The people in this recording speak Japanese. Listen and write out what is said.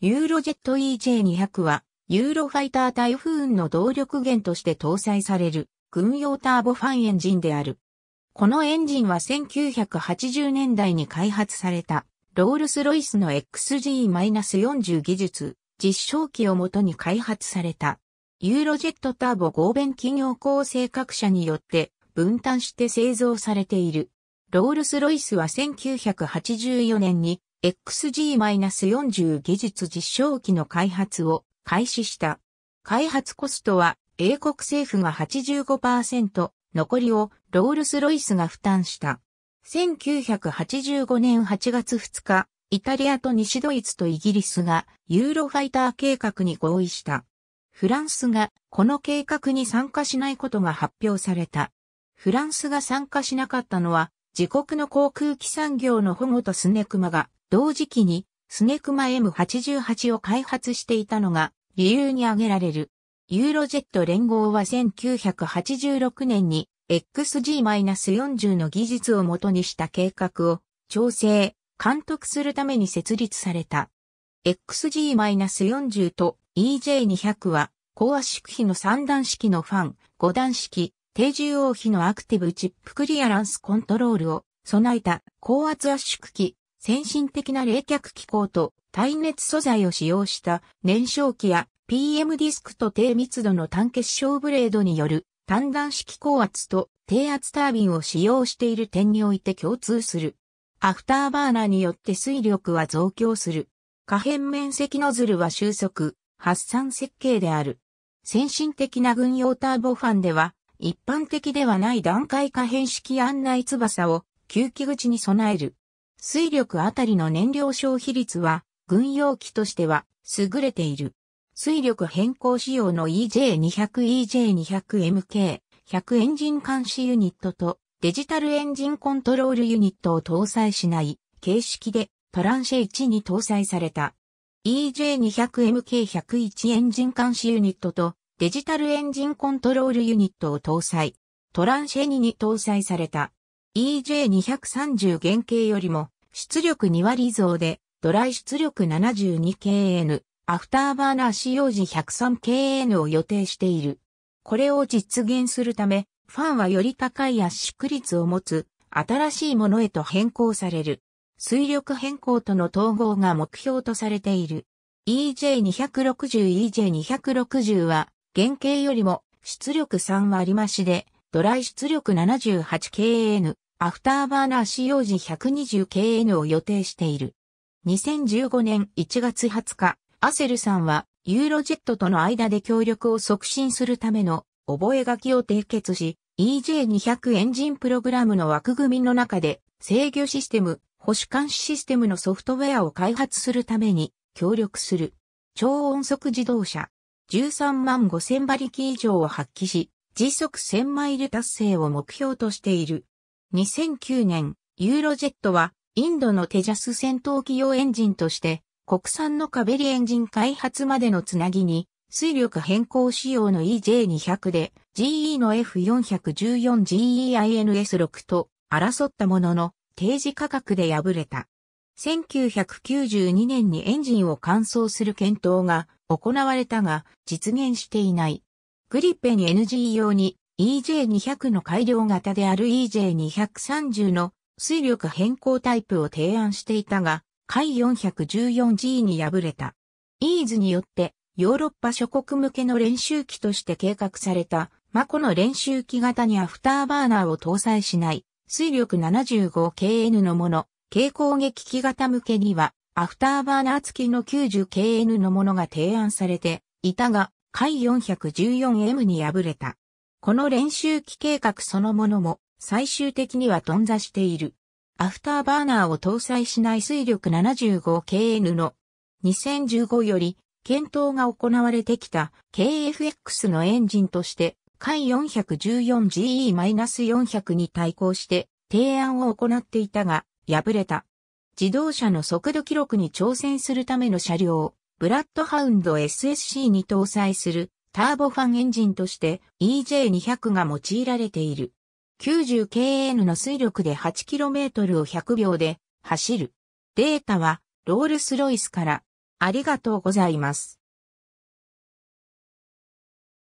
ユーロジェット EJ200 は、ユーロファイタータイフーンの動力源として搭載される、軍用ターボファンエンジンである。このエンジンは1980年代に開発された、ロールスロイスの XG-40 技術、実証機をもとに開発された。ユーロジェットターボ合弁企業構成各社によって分担して製造されている。ロールスロイスは1984年に XG-40 技術実証機の開発を開始した。開発コストは英国政府が85%、残りをロールスロイスが負担した。1985年8月2日、イタリアと西ドイツとイギリスがユーロファイター計画に合意した。フランスがこの計画に参加しないことが発表された。フランスが参加しなかったのは自国の航空機産業の保護とスネクマが同時期にスネクマ M88 を開発していたのが理由に挙げられる。ユーロジェット連合は1986年に XG-40 の技術をもとにした計画を調整、監督するために設立された。XG-40 と EJ200 は高圧縮比の3段式のファン、5段式、低重応比のアクティブチップクリアランスコントロールを備えた高圧圧縮機先進的な冷却機構と耐熱素材を使用した燃焼機や PM ディスクと低密度の単結晶ブレードによる単断式高圧と低圧タービンを使用している点において共通する。アフターバーナーによって水力は増強する。可変面積ノズルは収束、発散設計である。先進的な軍用ターボファンでは、一般的ではない段階可変式案内翼を吸気口に備える。水力あたりの燃料消費率は、軍用機としては、優れている。水力変更仕様の EJ200EJ200MK100 エンジン監視ユニットとデジタルエンジンコントロールユニットを搭載しない形式でトランシェ1に搭載された EJ200MK101 エンジン監視ユニットとデジタルエンジンコントロールユニットを搭載。トランシェ2に搭載された EJ230 原型よりも出力2割増でドライ出力 72kN、アフターバーナー使用時 103kN を予定している。これを実現するため、ファンはより高い圧縮率を持つ新しいものへと変更される。水力変更との統合が目標とされている。EJ260EJ260 は原型よりも出力3割増しでドライ出力 78KN、アフターバーナー使用時 120KN を予定している。2015年1月20日、アセルさんは、ユーロジェットとの間で協力を促進するための覚書を締結し、EJ200 エンジンプログラムの枠組みの中で制御システム、保守監視システムのソフトウェアを開発するために協力する。超音速自動車13万5000馬力以上を発揮し、時速1000マイル達成を目標としている。2009年、ユーロジェットは、インドのテジャス戦闘機用エンジンとして、国産のカベリエンジン開発までのつなぎに、水力変更仕様の EJ200 で GE の F414GEINS6 と争ったものの定時価格で敗れた。1992年にエンジンを乾燥する検討が行われたが実現していない。グリッペン NG 用に EJ200 の改良型である EJ230 の水力変更タイプを提案していたが、海 414G に敗れた。イーズによってヨーロッパ諸国向けの練習機として計画された、マコの練習機型にアフターバーナーを搭載しない水力 75KN のもの、軽攻撃機型向けにはアフターバーナー付きの 90KN のものが提案されていたが、回 414M に敗れた。この練習機計画そのものも最終的には頓挫している。アフターバーナーを搭載しない水力 75KN の2015より検討が行われてきた KFX のエンジンとして回 414GE-400 に対抗して提案を行っていたが敗れた。自動車の速度記録に挑戦するための車両ブラッドハウンド SSC に搭載するターボファンエンジンとして EJ200 が用いられている。90kN の推力で 8km を100秒で走る。データはロールスロイスからありがとうございます。